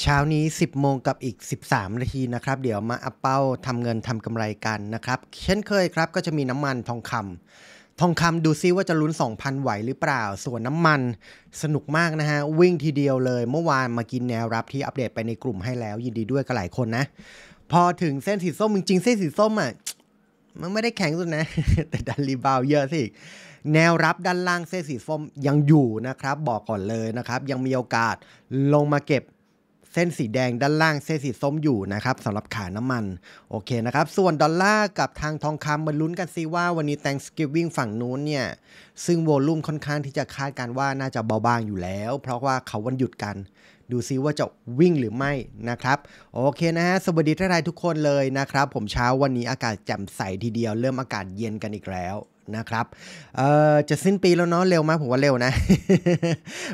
เช้านี้ 10 โมงกับอีก 13 นาทีนะครับ เดี๋ยวมาอัปเป้าทำเงินทำกำไรกันนะครับ เช่นเคยครับ ก็จะมีน้ำมันทองคำทองคำดูซิว่าจะลุ้น 2,000 ไหวหรือเปล่า ส่วนน้ำมันสนุกมากนะฮะ วิ่งทีเดียวเลย เมื่อวานมากินแนวรับที่อัปเดตไปในกลุ่มให้แล้ว ยินดีด้วยกับหลายคนนะ พอถึงเส้นสีส้มจริง ๆ เส้นสีส้มอ่ะมันไม่ได้แข็งสุดนะแต่ดันรีบาวเยอะสิแนวรับด้านล่างเส้นสีส้มยังอยู่นะครับ บอกก่อนเลยนะครับ ยังมีโอกาสลงมาเก็บเส้นสีแดงด้านล่างเส้นสีส้มอยู่นะครับสำหรับขาน้ำมันโอเคนะครับส่วนดอลลาร์กับทางทองคำมาลุ้นกันซิว่าวันนี้แตงสกิฟวิ่งฝั่งนู้นเนี่ยซึ่งโวลุ่มค่อนข้างที่จะคาดการว่าน่าจะเบาบางอยู่แล้ว เพราะว่าเขาวันหยุดกัน ดูซิว่าจะวิ่งหรือไม่ นะครับโอเคนะฮะสวัสดีท่านทุกคนเลยนะครับ ผมเช้าวันนี้อากาศแจ่มใสทีเดียวเริ่มอากาศเย็นกันอีกแล้วนะครับ เอ่อ จะสิ้นปีแล้วเนาะ เร็วมากผมว่าเร็วนะ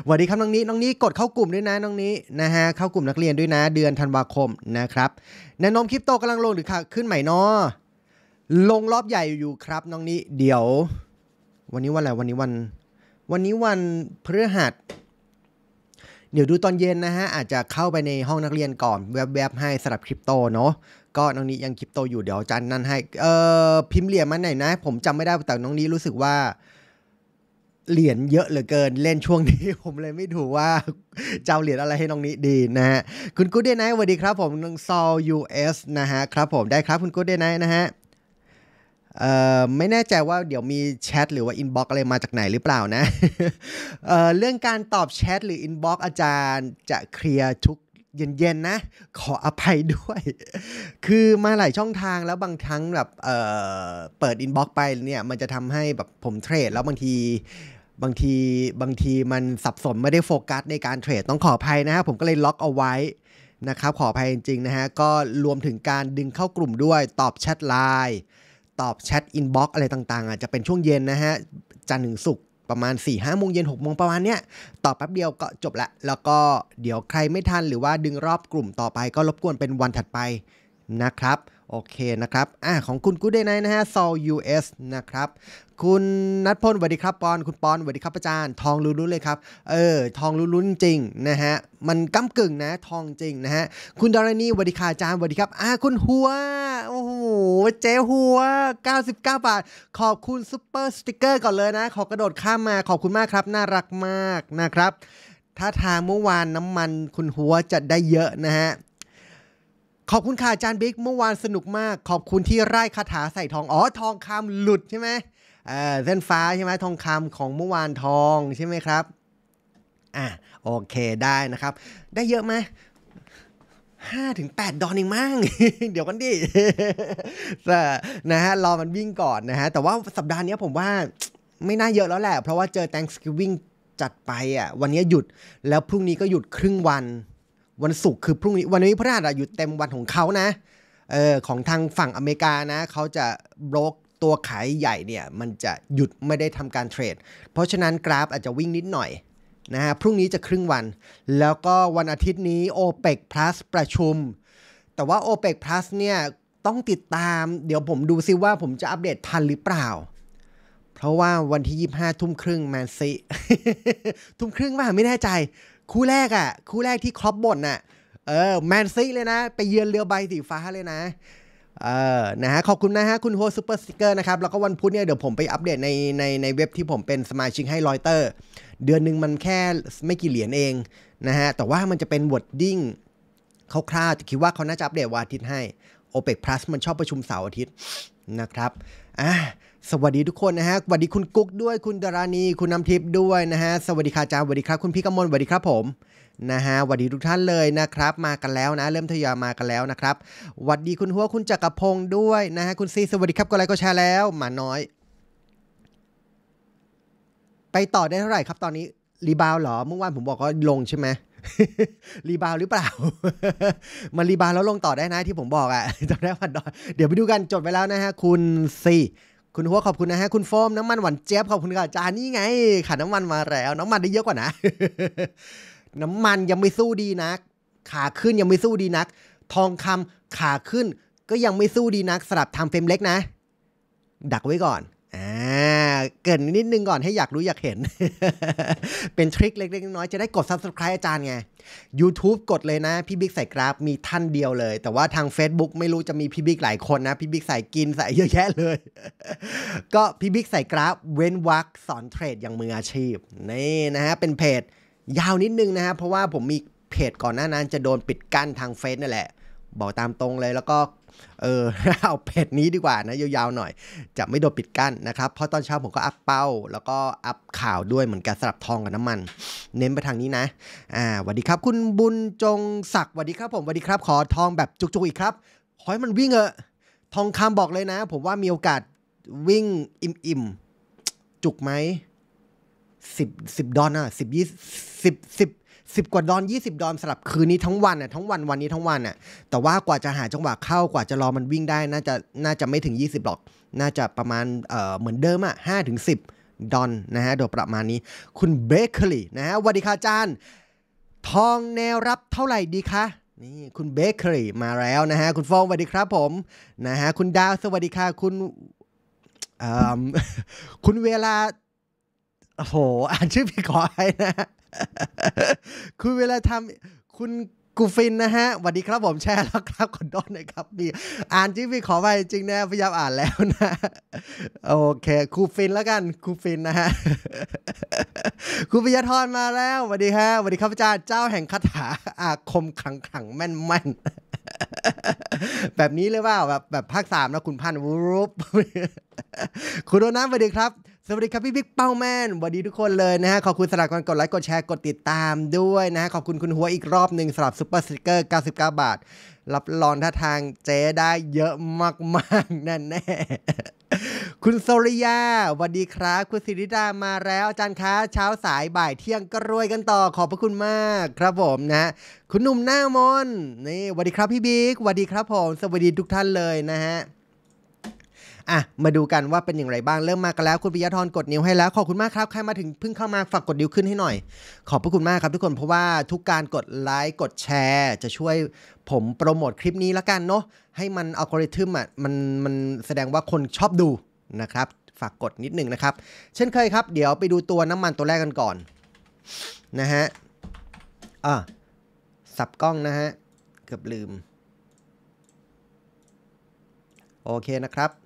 สวัสดีครับน้องนี้น้องนี้กดเข้ากลุ่มด้วยนะน้องนี้นะฮะ เข้ากลุ่มนักเรียนด้วยนะ เดือนธันวาคม นะครับแนวโน้มคริปโตกำลังลงหรือขาขึ้นใหม่เนาะ ลงรอบใหญ่อยู่ครับน้องนี้ เดี๋ยว วันนี้วันอะไร วันนี้วัน วันนี้วันพฤหัสเดี๋ยวดูตอนเย็นนะฮะอาจจะเข้าไปในห้องนักเรียนก่อน แวบๆให้สลับคริปโตเนาะก็น้องนี้ยังคริปโตอยู่เดี๋ยวจันนั่นให้เอ่อพิมพ์เหรียญมาไหนนะผมจำไม่ได้แต่น้องนี้รู้สึกว่า เหรียญเยอะเหลือเกินเล่นช่วงนี้ผมเลยไม่ถูกว่าเจ้าเหรียญอะไรให้น้องนี้ดีนะฮะ คุณกูดเดนไนสวัสดีครับ ผมน้องซอลยูเอสนะฮะครับ ผมได้ครับ คุณกูดเดนไนนะฮะไม่แน่ใจว่าเดี๋ยวมีแชทหรือว่าอินบ็อกอะไรมาจากไหนหรือเปล่านะเเรื่องการตอบแชทหรืออินบ็อกอาจารย์จะเคลียร์ทุกเย็นๆ นะ ขออภัยด้วย คือมาหลายช่องทางแล้วบางครั้งแบบเเปิดอินบ็อกไปเนี่ย มันจะทำให้แบบผมเทรดแล้วบางทีบางทีบางทีมันสับสนไม่ได้โฟกัส ในการเทรดต้องขออภัยนะครับ ผมก็เลยล็อกเอาไว้ นะครับ ขออภัยจริงๆนะฮะก็รวมถึงการดึงเข้ากลุ่มด้วยตอบแชทไลน์ตอบแชทอินบ็อกอะไรต่างๆอาจจะเป็นช่วงเย็นนะฮะ จันทร์ถึงศุกร์ประมาณ4ี่ห้าโมงเย็นหกโมงประมาณเนี้ย ตอบแป๊บเดียวก็จบละ แล้วก็เดี๋ยวใครไม่ทัน หรือว่าดึงรอบกลุ่มต่อไปก็รบกวนเป็นวันถัดไปนะครับโอเคนะครับอ่าของคุณกูได้ไนนะฮะซยูเอสนะครับ คุณนัทพลสวัสดีครับปอน คุณปอนสวัสดีครับอาจารย์ ทองลุ้นๆเลยครับ เออ ทองลุ้นๆจริงนะฮะ มันก้ากึ่งนะ ทองจริงนะฮะ คุณดารณีสวัสดีค่ะอาจารย์สวัสดีครับอ่า คุณหัว โอ้โหเจ๊หัว 99 บาท ขอบคุณซุปเปอร์สติกเกอร์ก่อนเลยนะ ขอกระโดดข้ามมา ขอบคุณมากครับ น่ารักมากนะครับ ถ้าทางเมื่อวานน้ำมัน คุณหัวจะได้เยอะนะฮะขอบคุณค่ะอาจารย์บิ๊กเมื่อวานสนุกมาก ขอบคุณที่ไร่คาถาใส่ทองอ๋อทองคำหลุดใช่ไหมเออเส้นฟ้าใช่ไหมทองคำของเมื่อวานทองใช่ไหมครับอ่ะโอเคได้นะครับ ได้เยอะไหมห้าถึงแปดดอนเองมั้งเดี๋ยวกันดินะฮะรอมันวิ่งก่อนนะฮะแต่ว่าสัปดาห์นี้ผมว่าไม่น่าเยอะแล้วแหละเพราะว่าเจอ Thanksgiving จัดไปอ่ะวันนี้หยุด แล้วพรุ่งนี้ก็หยุดครึ่งวันวันศุกร์คือพรุ่งนี้ วันนี้พระราชหยุดเต็มวันของเขานะเออของทางฝั่งอเมริกานะเขาจะบล็อกตัวขายใหญ่เนี่ยมันจะหยุดไม่ได้ทำการเทรด เพราะฉะนั้นกราฟอาจจะวิ่งนิดหน่อยนะฮะพรุ่งนี้จะครึ่งวัน แล้วก็วันอาทิตย์นี้ o p e ป Plus ประชุม แต่ว่า o p e ป Plus เนี่ยต้องติดตาม เดี๋ยวผมดูซิว่าผมจะอัปเดตทันหรือเปล่า เพราะว่าวันที่ 25ทุ่มครึ่งแมนซีทุ่มครึ่งป่าไม่แน่ใจคู่แรกอะ่ะ คู่แรกที่ครอปบ่นอ่ะเออแมนซีเลยนะ ไปเยือนเรือใบสีฟ้าเลยนะเออนะฮะขอบคุณนะฮะ คุณโฮซูเปอร์สติกเกอร์นะครับ แล้วก็วันพุธเนี่ย เดี๋ยวผมไปอัปเดตในในในเว็บที่ผมเป็นสมาชิกให้รอยเตอร์ เดือนหนึ่งมันแค่ไม่กี่เหรียญเองนะฮะ แต่ว่ามันจะเป็นวอดดิ้งคร่าวๆคิดว่าเขาน่าจะอัปเดตวันอาทิตย์ให้โอเปกพลัสมันชอบประชุมเสาร์อาทิตย์นะครับอ่ะสวัสดีทุกคนนะฮะสวัสดีคุณกุ๊กด้วยคุณดาราณี คุณน้ำทิพย์ด้วยนะฮะสวัสดีค่ะจ้าสวัสดีครับคุณพี่กมลสวัสดีครับผมนะฮะสวัสดีทุกท่านเลยนะครับ มากันแล้วนะ เริ่มทยอยมากันแล้วนะครับสวัสดีคุณหัวคุณจักรพงศ์ด้วยนะฮะคุณซีสวัสดีครับก็ไลค์ก็แชร์แล้วหมาน้อย ไปต่อได้เท่าไหร่ครับ ตอนนี้ รีบาวหรอเมื่อวานผมบอกว่าลงใช่ไหมรีบาวหรือเปล่า มันรีบาวแล้วลงต่อได้นะที่ผมบอกอะ่ะจำได้วันดอเดี๋ยวไปดูกันจดไปแล้วนะฮะคุณซีคุณหัวขอบคุณนะฮะ คุณโฟมน้ำมันหวานเจี๊ยบขอบคุณค่ะ จานนี่ไงขาน้ำมันมาแล้ว น้ำมันได้เยอะกว่านะ น้ำมันยังไม่สู้ดีนักขาขึ้นยังไม่สู้ดีนัก ทองคำขาขึ้นก็ยังไม่สู้ดีนักสลับทำเฟรมเล็กนะ ดักไว้ก่อนเกินนิดนึงก่อนให้อยากรู้อยากเห็น เป็นทริคเล็ก ๆ น้อยๆจะได้กด subscribe อาจารย์ไง YouTube กดเลยนะพี่บิ๊กใส่กราฟมีท่านเดียวเลย แต่ว่าทาง Facebook ไม่รู้จะมีพี่บิ๊กหลายคนนะพี่บิ๊กใส่กินใส่เยอะแยะเลย ก็พี่บิ๊กใส่กราฟเว้นวักสอนเทรดอย่างมืออาชีพนี่นะฮะ เป็นเพจ ยาวนิดนึงนะฮะเพราะว่าผมมีเพจก่อนหน้านั้นจะโดนปิดกั้นทางเฟซนั่นแหละ บอกตามตรงเลยแล้วก็เออเอาเพจนี้ดีกว่านะ ยาวๆหน่อย จะไม่โดนปิดกั้นนะครับ เพราะตอนเช้าผมก็อัพเป้า แล้วก็อัพข่าวด้วยเหมือนกันสลับทองกับน้ำมัน เน้นไปทางนี้นะอ่าสวัสดีครับคุณบุญจงศักดิ์สวัสดีครับผมสวัสดีครับ ขอทองแบบจุกๆอีกครับขอให้มันวิ่งเออทองคำบอกเลยนะ ผมว่ามีโอกาสวิ่งอิ่มๆ จุกไหมสิบสิบดอลน่ะสิบยี่สิบสิบสิบกว่าดอนยี่สิบดอนสลับคืนนี้ทั้งวันอ่ะทั้งวันวันนี้ทั้งวันอ่ะแต่ว่ากว่าจะหาจังหวะเข้ากว่าจะรอมันวิ่งได้ น่าจะ น่าจะไม่ถึง 20 หรอก น่าจะประมาณเอ่อเหมือนเดิมอ่ะห้าถึงสิบดอนนะฮะโดยประมาณนี้ คุณเบเกอรี่นะฮะวัสดีค่ะจานทองแนวรับเท่าไหร่ดีคะนี่ คุณเบเกอรี่มาแล้วนะฮะคุณฟองสวัสดีครับผม นะฮะคุณดาวสวัสดีค่ะ คุณคุณเวลาโอ้โห อ่านชื่อผิดขอให้นะคุณเวลาทำคุณกูฟินนะฮะสวัสดีครับผมแชร์แล้วครับขอโทษนะครับมีอ่านจริงพี่ขอไปจริงนะพยายามอ่านแล้วนะโอเคครูฟินแล้วกันครูฟินนะฮะครูปิยธรมาแล้วสวัสดีฮะสวัสดีครับอาจารย์เจ้าแห่งคาถา อาคมขังขังแม่นแม่นแบบนี้เลยว่าแบบแบบภาคสามนะคุณพันวูรุปคุณโดน้ำสวัสดีครับสวัสดีครับพี่บิ๊กเป้าแมนสวัสดีทุกคนเลยนะฮะ ขอบคุณสำหรับการกดไลค์กดแชร์กดติดตามด้วยนะฮะ ขอบคุณคุณหัวอีกรอบหนึ่งสำหรับซปเปอร์สติ๊กเกอร์ 99 บาท รับรองท่าทางเจ๊ได้เยอะมากๆแน่แน่ คุณโซริยาสวัสดีครับ คุณศิริดา มาแล้ว อาจารย์คะเช้าสายบ่ายเที่ยงก็รวยกันต่อ ขอบพระคุณมากครับผมนะ คุณหนุ่มหน้ามนนี่สวัสดีครับพี่บิ๊กสวัสดีครับผม สวัสดีทุกท่านเลยนะฮะอ่ะ มาดูกันว่าเป็นอย่างไรบ้างเริ่มมากันแล้ว คุณปิยธรกดนิ้วให้แล้ว ขอบคุณมากครับใครมาถึงเพิ่งเข้ามาฝากกดนิ้วขึ้นให้หน่อย ขอบพระคุณมากครับทุกคน เพราะว่าทุกการกดไลค์กดแชร์ จะช่วยผมโปรโมทคลิปนี้ละกันเนาะให้มันอัลกอริทึมอ่ะมันมันแสดงว่าคนชอบดูนะครับ ฝากกดนิดหนึ่งนะครับ เช่นเคยครับเดี๋ยวไปดูตัวน้ำมันตัวแรกกันก่อนนะฮะอ่ะสับกล้องนะฮะเกือบลืมโอเคนะครับ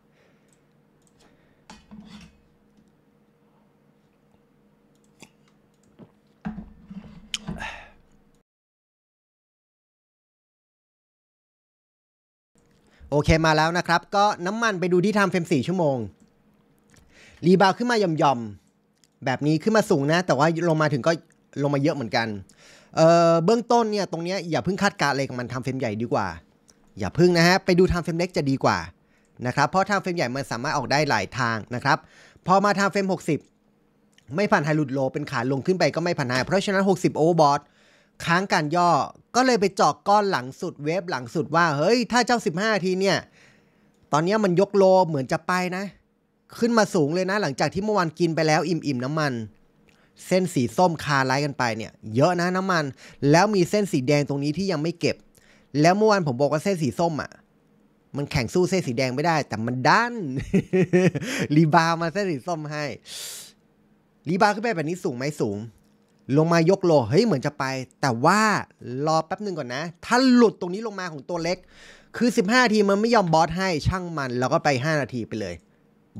โอเคมาแล้วนะครับ ก็น้ำมันไปดูที่ทำเฟรม4ชั่วโมง รีบาวขึ้นมาย่อมมแบบนี้ขึ้นมาสูงนะ แต่ว่าลงมาถึงก็ลงมาเยอะเหมือนกันเเบื้องต้นเนี่ยตรงนี้อย่าเพิ่งคาดการณ์เลยมันทำเฟรมใหญ่ดีกว่า อย่าเพิ่งนะฮะ ไปดูทำเฟรมเล็กจะดีกว่า นะครับ เพราะทำเฟรมใหญ่มันสามารถออกได้หลายทางนะครับ พอมาทำเฟรม60 ไม่ผ่านไฮรลุดโล เป็นขาลงขึ้นไปก็ไม่ผ่านไฮเพราะฉะนั้น 60โอเวอร์บอทค้างการย่อ ก็เลยไปเจาะก้อนหลังสุดเวฟหลังสุดว่า เฮ้ยถ้าเจ้า 15ทีเนี่ย ตอนนี้มันยกโลเหมือนจะไปนะ ขึ้นมาสูงเลยนะ หลังจากที่เมื่อวานกินไปแล้วอิ่มอิ่มน้ำมัน เส้นสีส้มคาไล่กันไปเนี่ย เยอะนะน้ำมัน แล้วมีเส้นสีแดงตรงนี้ที่ยังไม่เก็บ แล้วเมื่อวานผมบอกว่าเส้นสีส้มอะ่ะมันแข่งสู้เส้นสีแดงไม่ได้แต่มันดันรีบาร์มาเส้นสีส้มให้ รีบาร์ขึ้นไปแบบนี้สูงไหมสูงลงมายกโลเฮ้ยเหมือนจะไป แต่ว่ารอแป๊บหนึ่งก่อนนะ ถ้าหลุดตรงนี้ลงมาของตัวเล็ก คือ 15นาทีมันไม่ยอมบอสให้ช่างมัน แล้วก็ไป 5 นาทีไปเลย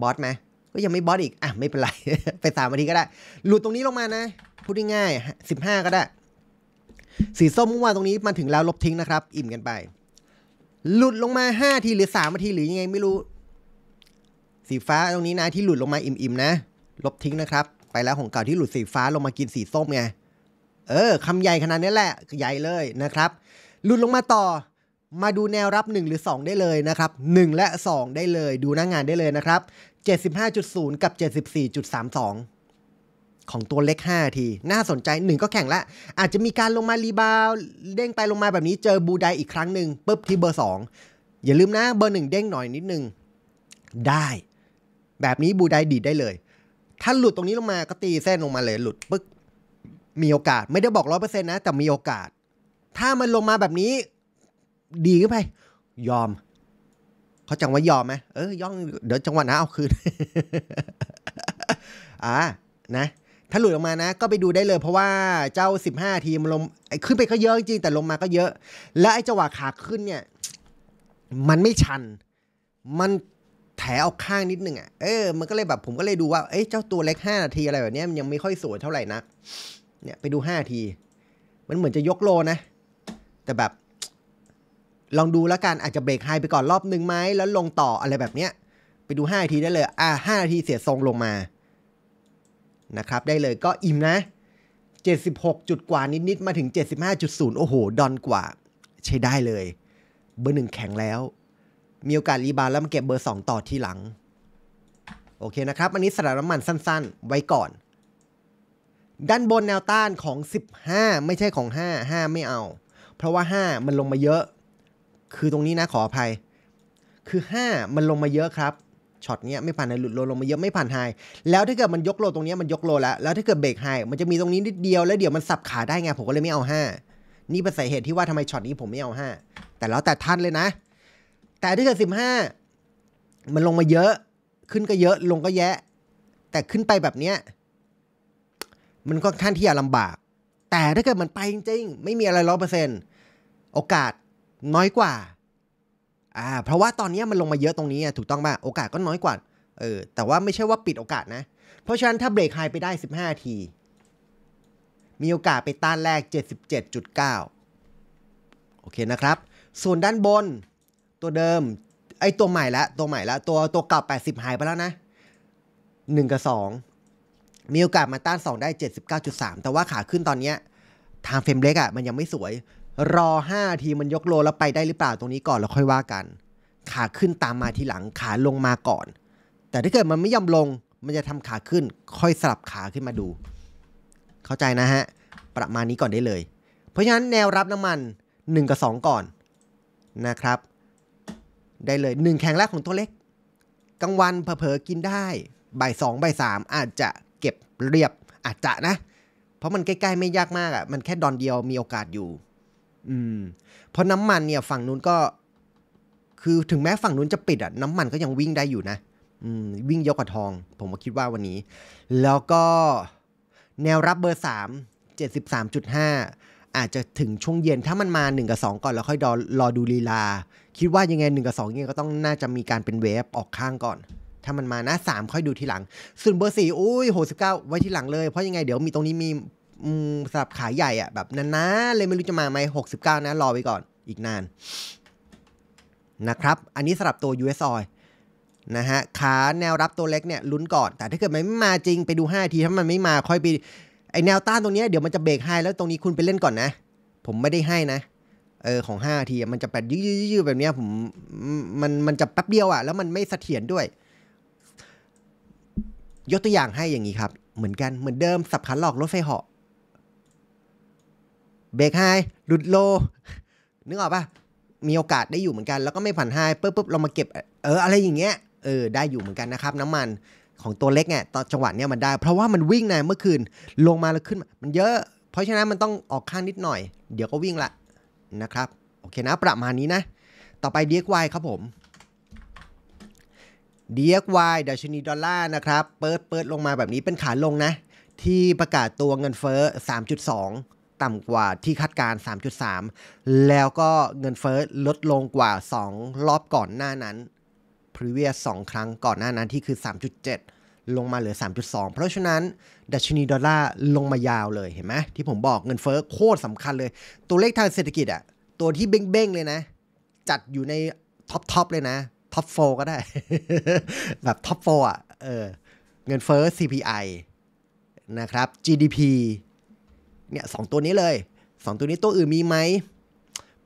บอสไหมก็ยังไม่บอสอีก อ่ะไม่เป็นไรไปสามนาทีก็ได้ หลุดตรงนี้ลงมานะ พูดง่ายๆ15 ก็ได้ สีส้มเมื่อวานตรงนี้มาถึงแล้วลบทิ้งนะครับ อิ่มกันไป หลุดลงมา5ทีหรือ3นาทีหรือยังไง ไม่รู้สีฟ้าตรงนี้นะที่หลุดลงมาอิ่มๆนะลบทิ้งนะครับไปแล้วของเก่าที่หลุดสีฟ้า ลงมากินสีส้มไง เออคำใหญ่ขนาดนี้แหละ ใหญ่เลยนะครับ หลุดลงมาต่อ มาดูแนวรับ 1 หรือ 2 ได้เลยนะครับ 1 และ 2 ได้เลยดูหน้างงานได้เลยนะครับ 75.0 กับ 74.32 ของตัวเล็ก 5 ทีน่าสนใจ 1 ก็แข่งละอาจจะมีการลงมารีบาวเด้งไปลงมาแบบนี้เจอบูไดอีกครั้งหนึ่งปุ๊บที่เบอร์2อย่าลืมนะเบอร์1เด้งหน่อยนิดนึงได้ แบบนี้บูไดดีดได้เลยถ้าหลุดตรงนี้ลงมาก็ตีเส้นลงมาเลย หลุดปึ๊ก มีโอกาส ไม่ได้บอกร้อยเปอร์เซ็นต์นะ แต่มีโอกาส ถ้ามันลงมาแบบนี้ ดีขึ้นไปยอม เขาจังว่ายอมไหมเออย่องเดี๋ยวจังหวะนะเอาคืนอ่านะ ถ้าหลุดออกมานะ ก็ไปดูได้เลยเพราะว่าเจ้า 15ทีมันลงขึ้นไปก็เยอะจริงแต่ลงมาก็เยอะ และไอ้จังหวะขาขึ้น เนี่ย มันไม่ชัน มันแถออกข้างนิดนึงอ่ะ เออมันก็เลยแบบผมก็เลยดูว่า เอ้ยเจ้าตัวเล็กห้านาทีอะไรแบบนี้มันยังไม่ค่อยสวยเท่าไหร่นักเนี่ยไปดูห้านาที มันเหมือนจะยกโลนะ แต่แบบ ลองดูแล้วกัน อาจจะเบรกไฮไปก่อนรอบนึงไหมแล้วลงต่ออะไรแบบเนี้ย ไปดูห้านาทีได้เลย อ่าห้านาทีเสียทรงลงมา นะครับได้เลยก็อิ่มนะ 76 จุดกว่านิดๆมาถึง 75.0 โอ้โห ดอนกว่า ใช้ได้เลย เบอร์หนึ่งแข็งแล้วมีโอกาสรีบาร์แล้วมาเก็บเบอร์2ต่อที่หลังโอเคนะครับอันนี้สลัน้ำมันสั้น ๆ ไว้ก่อน ด้านบนแนวต้านของ 15 ไม่ใช่ของ 5 5 ไม่เอา เพราะว่า 5 มันลงมาเยอะ คือตรงนี้นะขออภัย คือ 5 มันลงมาเยอะครับช็อตเนี้ยไม่ผ่านไฮหลุดโลลงมาเยอะไม่ผ่านไฮแล้วถ้าเกิดมันยกโลตรงนี้มันยกโลแล้ว แล้วถ้าเกิดเบรกไฮมันจะมีตรงนี้นิดเดียวแล้วเดี๋ยวมันสับขาได้ไงผมก็เลยไม่เอา 5 นี่เป็นสาเหตุที่ว่าทำไมช็อตนี้ผมไม่เอา 5 แต่แล้วแต่ท่านเลยนะแต่ถ้าเกิดสิบห้ามันลงมาเยอะขึ้นก็เยอะลงก็แยะแต่ขึ้นไปแบบเนี้ยมันก็ขั้นที่จะลำบาก แต่ถ้าเกิดมันไปจริง ๆ ไม่มีอะไรร้อยเปอร์เซ็นต์โอกาสน้อยกว่าอ่า เพราะว่าตอนนี้มันลงมาเยอะตรงนี้ถูกต้องป่ะโอกาสก็น้อยกว่า เออแต่ว่าไม่ใช่ว่าปิดโอกาสนะ เพราะฉะนั้นถ้าเบรกไฮไปได้ 15ทีมีโอกาสไปต้านแรก 77.9โอเคนะครับ ส่วนด้านบนตัวเดิม ไอตัวใหม่ละตัวใหม่ละตัวตัวเก่าแปดสิบหายไปแล้วนะหนึ่งกับสองมีโอกาสมาต้านสองได้เจ็ดสิบเก้าจุดสามแต่ว่าขาขึ้นตอนเนี้ยทางเฟรมเล็กอะ่ะมันยังไม่สวยรอห้าทีมันยกโลแล้วไปได้หรือเปล่าตรงนี้ก่อนแล้วค่อยว่ากัน ขาขึ้นตามมาทีหลังขาลงมาก่อน แต่ถ้าเกิดมันไม่ยอมลงมันจะทำขาขึ้น ค่อยสลับขาขึ้นมาดู เข้าใจนะฮะประมาณนี้ก่อนได้เลย เพราะฉะนั้นแนวรับน้ำมัน 1 กับ 2 ก่อนนะครับได้เลย 1แข่งแรกของตัวเล็ก กลางวันเผลอกินได้บ่ายสองบ่ายสามอาจจะเก็บเรียบอาจจะนะ เพราะมันใกล้ๆ ไม่ยากมากอะ่ะมันแค่ดอนเดียวมีโอกาสอยู่ อืมเพราะน้ำมันเนี่ยฝั่งนู้นก็ คือถึงแม้ฝั่งนู้นจะปิดอะ่ะน้ำมันก็ยังวิ่งได้อยู่นะอืมวิ่งเยอะกว่าทอง ผมก็คิดว่าวันนี้ แล้วก็แนวรับเบอร์สามเจ็ดสิบสามจุดห้าอาจจะถึงช่วงเย็นถ้ามันมาหนึ่งกับสองก่อนแล้วค่อยรอรอดูลีลาคิดว่ายังไงหนึ่งกับสองยังไงก็ต้องน่าจะมีการเป็นเวฟออกข้างก่อน ถ้ามันมานะสามค่อยดูทีหลังส่วนเบอร์สี่อุ้ยโหสิบเก้าไว้ทีหลังเลยเพราะยังไงเดี๋ยวมีตรงนี้มีสลับขายใหญ่อะแบบนั้นนะเลยไม่รู้จะมาไหมหกสิบเก้านะรอไว้ก่อนอีกนาน นะครับ อันนี้สำหรับตัว US o i นะฮะ ขาแนวรับตัวเล็กเนี่ยลุ้นก่อน แต่ถ้าเกิดมันไม่มาจริงไปดู5ทีถ้ามันไม่มาค่อยไปไอแนวต้านตรงนี้เดี๋ยวมันจะเบรกให้แล้วตรงนี้คุณไปเล่นก่อนนะ ผมไม่ได้ให้นะเออ ของ5ทีมันจะแปดยืดๆแบบนี้ผมมันมันจะแป๊บเดียวอะ่ะ แล้วมันไม่เสถียรด้วย ยกตัวอย่างให้อย่างนี้ครับ เหมือนกันเหมือนเดิมสับขันหลอก รถไฟเหาะเบรกไฮหลุดโล นึกออกปะมีโอกาสได้อยู่เหมือนกันแล้วก็ไม่ผ่านไฮปุ๊บปุ๊บเรามาเก็บเอออะไรอย่างเงี้ยเออได้อยู่เหมือนกันนะครับ น้ำมันของตัวเล็กเนี่ยตอนจังหวะเนี้ยมันได้ เพราะว่ามันวิ่งในเมื่อคืนลงมาแล้วขึ้นมันเยอะเพราะฉะนั้นมันต้องออกข้างนิดหน่อยเดี๋ยวก็วิ่งละนะครับโอเคนะประมาณนี้นะ ต่อไป DXY ครับผม DXY ดัชนีดอลลาร์นะครับ เปิดเปิดลงมาแบบนี้เป็นขาลงนะ ที่ประกาศตัวเงินเฟ้อ3.2 ต่ำกว่าที่คาดการ 3.3 แล้วก็เงินเฟ้อลดลงกว่า 2 รอบก่อนหน้านั้น previous 2ครั้งก่อนหน้านั้นที่คือ 3.7ลงมาเหลือ 3.2 เพราะฉะนั้น ดัชนีดอลลาร์ลงมายาวเลยเห็นไหมที่ผมบอกเงินเฟ้อโคตรสำคัญเลย ตัวเลขทางเศรษฐกิจอะตัวที่เบ้งๆเลยนะ จัดอยู่ในท็อปทอปเลยนะท็อปโฟก็ได้แบบท็อปโฟอ่ะเออเงินเฟ้อ CPI นะครับ GDP เนี่ยสองตัวนี้เลยสองตัวนี้ตัวอื่นมีไหม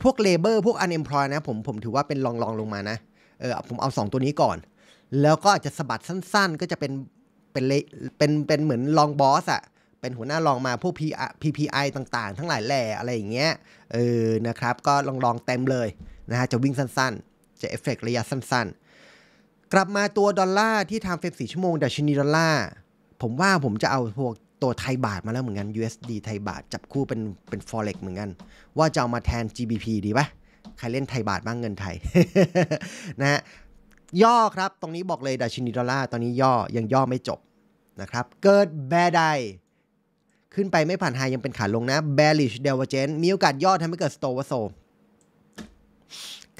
พวกเลเบอร์พวก Unemployed นะผมผมถือว่าเป็นรองลองลงมานะเออผมเอาสองตัวนี้ก่อนแล้วก็อาจจะสะบัดสั้นๆก็จะเป็นเป็นเป็นเป็นเหมือนรองบอสอะเป็นหัวหน้ารองมาพวก PPI ต่างๆ ทั้งหลายแหล่อะไรอย่างเงี้ยเออนะครับก็ลองลองเต็มเลยนะฮะจะวิ่งสั้นๆ จะเอฟเฟกระยะสั้นๆ กลับมาตัวดอลลาร์ที่ทำเฟรม4ชั่วโมงดัชนีดอลลาร์ผมว่าผมจะเอาพวกตัวไทยบาทมาแล้วเหมือนกัน USD ไทยบาท จับคู่เป็นเป็น forex เหมือนกัน ว่าจะเอามาแทน GBP ดีปะใครเล่นไทยบาทบ้างเงินไทย นะฮะย่อครับ ตรงนี้บอกเลยดัชนีดอลลาร์ตอนนี้ย่อ ยังย่อไม่จบ นะครับ เกิดแบร์ไดขึ้นไปไม่ผ่านไฮยังเป็นขาลงนะ bearish divergence มีโอกาสย่อทำให้เกิด stop โซ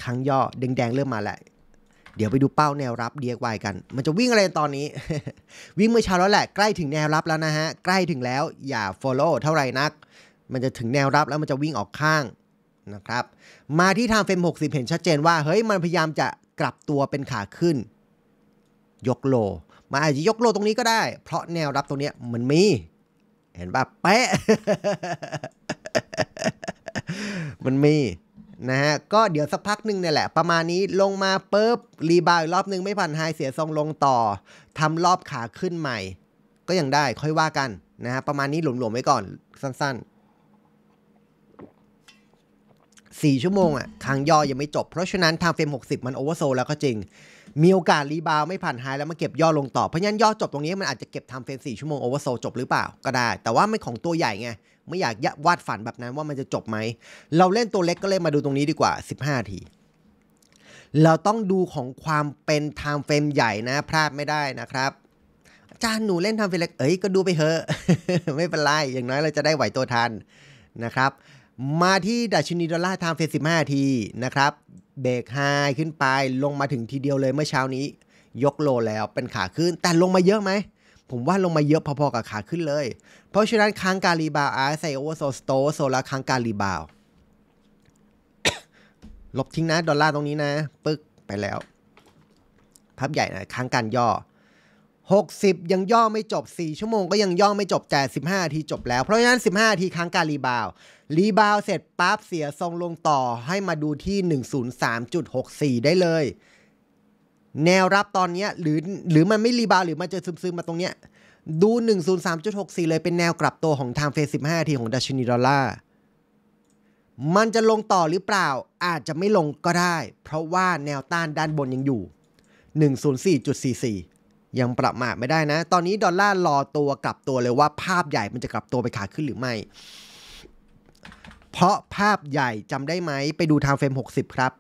ครั้งย่อแดงๆเริ่มมาแล้ว เดี๋ยวไปดูเป้าแนวรับ d ี y กัน มันจะวิ่งอะไร ตอนนี้วิ่งเมื่อเช้าแล้วแหละ ใกล้ถึงแนวรับแล้วนะฮะใกล้ถึงแล้วอย่า follow เท่าไหร่นัก มันจะถึงแนวรับแล้วมันจะวิ่งออกข้างนะครับ มาที่ทางเฟรม60 เห็นชัดเจนว่าเฮ้ยมันพยายามจะกลับตัวเป็นขาขึ้น ยกโล มาอาจจะยกโลตรงนี้ก็ได้ เพราะแนวรับตรงนี้มันมี เห็นป่ะเป๊ะ มันมีนะฮะ ก็เดี๋ยวสักพักหนึ่งเนี่ยแหละ ประมาณนี้ลงมาปุ๊บรีบาวรอบหนึ่งไม่ผ่านไฮเสียทรงลงต่อ ทำรอบขาขึ้นใหม่ ก็ยังได้ค่อยว่ากันนะฮะ ประมาณนี้หลวมๆไว้ก่อนสั้น ๆสี่ชั่วโมงอ่ะทางย่อยังไม่จบ เพราะฉะนั้นทางเฟรม60 มันโอเวอร์โซแล้วก็จริง มีโอกาสรีบาวไม่ผ่านไฮแล้วมาเก็บย่อลงต่อ เพราะงั้นย่อจบตรงนี้ มันอาจจะเก็บทำเฟรม4ชั่วโมงโอเวอร์โซจบหรือเปล่าก็ได้ แต่ว่าไม่ของตัวใหญ่ไง ไม่อยากวาดฝันแบบนั้นว่ามันจะจบไหม เราเล่นตัวเล็กก็เล่นมาดูตรงนี้ดีกว่า 15ที เราต้องดูของความเป็นไทม์เฟรมใหญ่นะพลาดไม่ได้นะครับ อาจารย์หนูเล่นทำเฟรมเล็ก เอ้ยก็ดูไปเถอะ ไม่เป็นไร อย่างน้อยเราจะได้ไหวตัวทันนะครับมาที่ดัชนีดอลลาร์ทมงเฟสิบห้าทีนะครับเบรกไฮขึ้นไปลงมาถึงทีเดียวเลยเมื่อเช้านี้ ยกโลแล้วเป็นขาขึ้นแต่ลงมาเยอะไหม ผมว่าลงมาเยอะพอ ๆกับขาขึ้นเลย เพราะฉะนั้นค้างการีบาวอาร์ไซโอเวอร์โซสโตโซลาค้างการรีบาว ลบทิ้งนะดอลลาร์ตรงนี้นะ ปึ๊กไปแล้วพับใหญ่นะค้างการย่อ60 ยังย่อไม่จบ 4 ชั่วโมงก็ยังย่อไม่จบแต่15ทีจบแล้วเพราะฉะนั้น 15ทีครั้งการรีบาว รีบาวเสร็จปั๊บเสียทรงลงต่อให้มาดูที่ 103.64 ได้เลย แนวรับตอนนี้หรือหรือมันไม่รีบาวหรือมันจะซึมซมมาตรงเนี้ยดู 103.64 เลยเป็นแนวกลับตัวของทางเฟส15ทีของดัชนีดอลลาร์มันจะลงต่อหรือเปล่าอาจจะไม่ลงก็ได้ เพราะว่าแนวต้านด้านบนยังอยู่ 104.44ยังประมาทไม่ได้นะ ตอนนี้ดอลลาร์รอตัวกลับตัวเลยว่าภาพใหญ่มันจะกลับตัวไปขาขึ้นหรือไม่ เพราะภาพใหญ่จำได้ไหม ไปดูทางเฟรม60 ครับ